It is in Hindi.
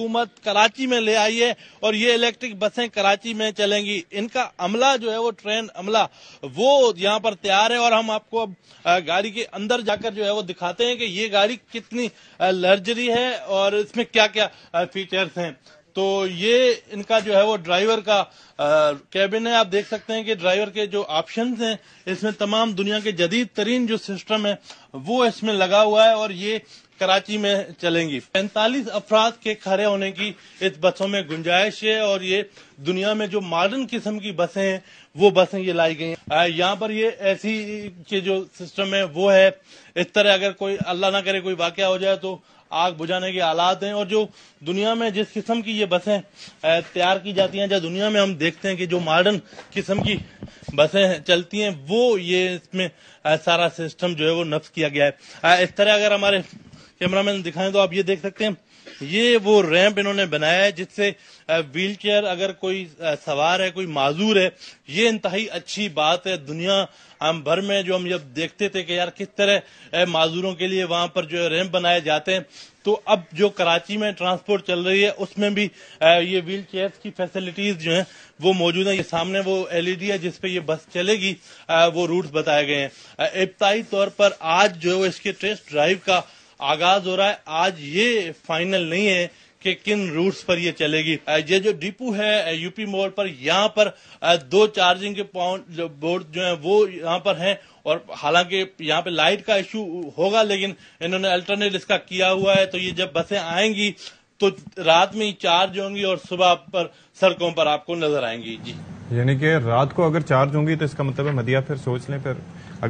हुकूमत कराची में ले आई है और ये इलेक्ट्रिक बसें कराची में चलेंगी इनका अमला जो है वो ट्रेन अमला वो यहाँ पर तैयार है और हम आपको अब गाड़ी के अंदर जाकर जो है वो दिखाते हैं कि ये गाड़ी कितनी लग्जरी है और इसमें क्या क्या फीचर्स हैं तो ये इनका जो है वो ड्राइवर का कैबिन है आप देख सकते हैं कि ड्राइवर के जो ऑप्शन हैं इसमें तमाम दुनिया के जदीद तरीन जो सिस्टम है वो इसमें लगा हुआ है और ये कराची में चलेंगी पैंतालीस अफराद के खड़े होने की इस बसों में गुंजाइश है और ये दुनिया में जो मॉडर्न किस्म की बसें हैं वो बसें ये लाई गई हैं यहाँ पर ये ऐसी के जो सिस्टम है वो है इस तरह अगर कोई अल्लाह ना करे कोई वाकया हो जाए तो आग बुझाने के आलात हैं और जो दुनिया में जिस किस्म की ये बसें तैयार की जाती हैं जब जा दुनिया में हम देखते हैं कि जो मॉडर्न किस्म की बसें चलती हैं वो ये इसमें सारा सिस्टम जो है वो नफ्स किया गया है इस तरह अगर हमारे कैमरामैन दिखाएं तो आप ये देख सकते हैं ये वो रैंप इन्होंने बनाया है जिससे व्हील चेयर अगर कोई सवार है कोई माजूर है ये इंतहाई अच्छी बात है दुनिया हम भर में जो हम जब देखते थे कि यार किस तरह माजूरों के लिए वहां पर जो रैंप बनाए जाते हैं तो अब जो कराची में ट्रांसपोर्ट चल रही है उसमें भी ये व्हील चेयर की फैसिलिटीज जो है वो मौजूद है ये सामने वो एलईडी है जिसपे ये बस चलेगी वो रूट्स बताए गए हैं इब्ताई तौर पर आज जो इसके टेस्ट ड्राइव का आगाज हो रहा है आज ये फाइनल नहीं है कि किन रूट्स पर ये चलेगी ये जो डिपो है यूपी मोड़ पर यहाँ पर दो चार्जिंग के पॉइंट बोर्ड जो है वो यहाँ पर हैं और हालांकि यहाँ पे लाइट का इश्यू होगा लेकिन इन्होंने अल्टरनेट इसका किया हुआ है तो ये जब बसें आएंगी तो रात में ही चार्ज होंगी और सुबह पर सड़कों पर आपको नजर आएंगी जी यानी कि रात को अगर चार्ज होंगी तो इसका मतलब है मदिया फिर सोच लें फिर अगर